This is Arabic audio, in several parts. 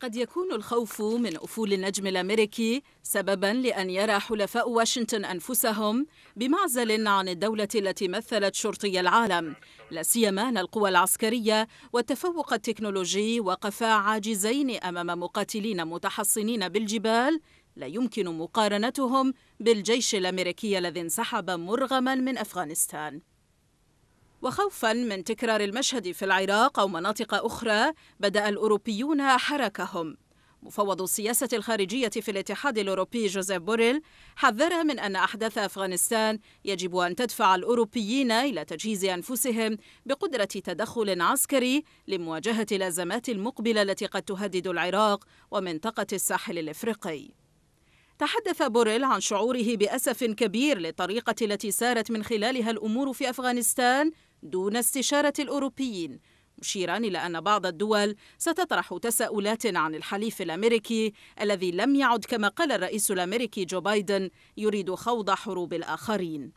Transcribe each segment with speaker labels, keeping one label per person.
Speaker 1: قد يكون الخوف من أفول النجم الأمريكي سببا لأن يرى حلفاء واشنطن أنفسهم بمعزل عن الدولة التي مثلت شرطي العالم لا سيما أن القوى العسكرية والتفوق التكنولوجي وقفا عاجزين أمام مقاتلين متحصنين بالجبال لا يمكن مقارنتهم بالجيش الأمريكي الذي انسحب مرغما من أفغانستان وخوفا من تكرار المشهد في العراق أو مناطق أخرى بدأ الأوروبيون حركهم مفوض السياسة الخارجية في الاتحاد الأوروبي جوزيف بوريل حذر من أن أحداث أفغانستان يجب أن تدفع الأوروبيين إلى تجهيز أنفسهم بقدرة تدخل عسكري لمواجهة الأزمات المقبلة التي قد تهدد العراق ومنطقة الساحل الإفريقي. تحدث بوريل عن شعوره بأسف كبير للطريقة التي سارت من خلالها الأمور في أفغانستان دون استشارة الأوروبيين مشيرا إلى أن بعض الدول ستطرح تساؤلات عن الحليف الأمريكي الذي لم يعد كما قال الرئيس الأمريكي جو بايدن يريد خوض حروب الآخرين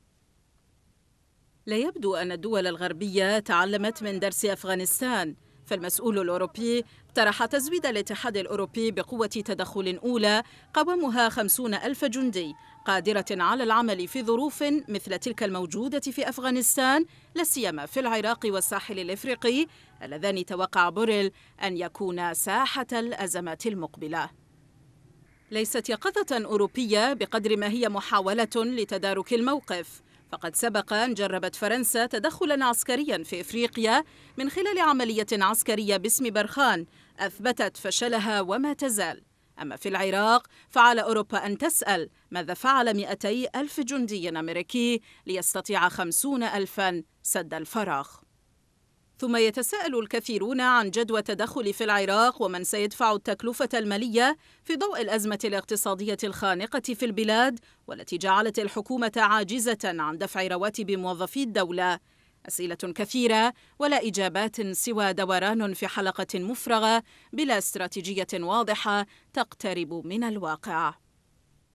Speaker 1: لا يبدو أن الدول الغربية تعلمت من درس أفغانستان فالمسؤول الأوروبي اقترح تزويد الاتحاد الأوروبي بقوة تدخل أولى قوامها خمسون ألف جندي قادرة على العمل في ظروف مثل تلك الموجودة في أفغانستان سيما في العراق والساحل الإفريقي اللذان توقع بوريل أن يكون ساحة الأزمات المقبلة ليست يقظة أوروبية بقدر ما هي محاولة لتدارك الموقف فقد سبق أن جربت فرنسا تدخلا عسكريا في إفريقيا من خلال عملية عسكرية باسم برخان أثبتت فشلها وما تزال أما في العراق فعلى أوروبا أن تسأل ماذا فعل 200 ألف جندي أمريكي ليستطيع 50 ألفا سد الفراغ ثم يتساءل الكثيرون عن جدوى التدخل في العراق ومن سيدفع التكلفة المالية في ضوء الأزمة الاقتصادية الخانقة في البلاد والتي جعلت الحكومة عاجزة عن دفع رواتب موظفي الدولة أسئلة كثيرة ولا إجابات سوى دوران في حلقة مفرغة بلا استراتيجية واضحة تقترب من الواقع